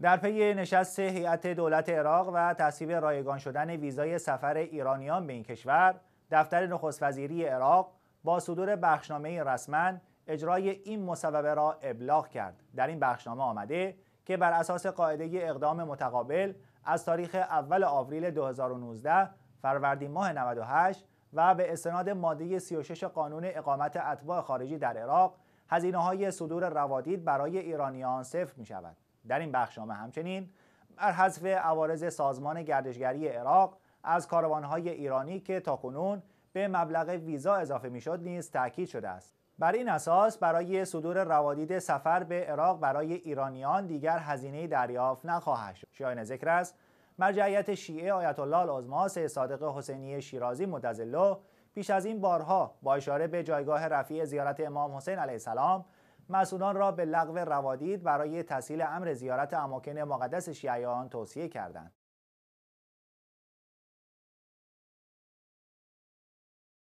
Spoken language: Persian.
در پی نشست هیئت دولت عراق و تصویب رایگان شدن ویزای سفر ایرانیان به این کشور دفتر نخست وزیری عراق با صدور بخشنامه رسما اجرای این مصوبه را ابلاغ کرد در این بخشنامه آمده که بر اساس قاعده اقدام متقابل از تاریخ اول آوریل 2019 فروردین ماه 98 و به استناد ماده 36 قانون اقامت اتباع خارجی در عراق هزینه های صدور روادید برای ایرانیان صفر می شود. در این بخشنامه همچنین بر حذف عوارض سازمان گردشگری عراق از کاروانهای ایرانی که تاکنون به مبلغ ویزا اضافه میشد نیز تاکید شده است بر این اساس برای صدور روادید سفر به عراق برای ایرانیان دیگر هزینه دریافت نخواهد شد شایان ذکر است مرجعیت شیعه آیت الله العظما صادق حسینی شیرازی مدظله پیش از این بارها با اشاره به جایگاه رفیع زیارت امام حسین علیه السلام مسئولان را به لغو روادید برای تسهیل امر زیارت اماکن مقدس شیعیان توصیه کردند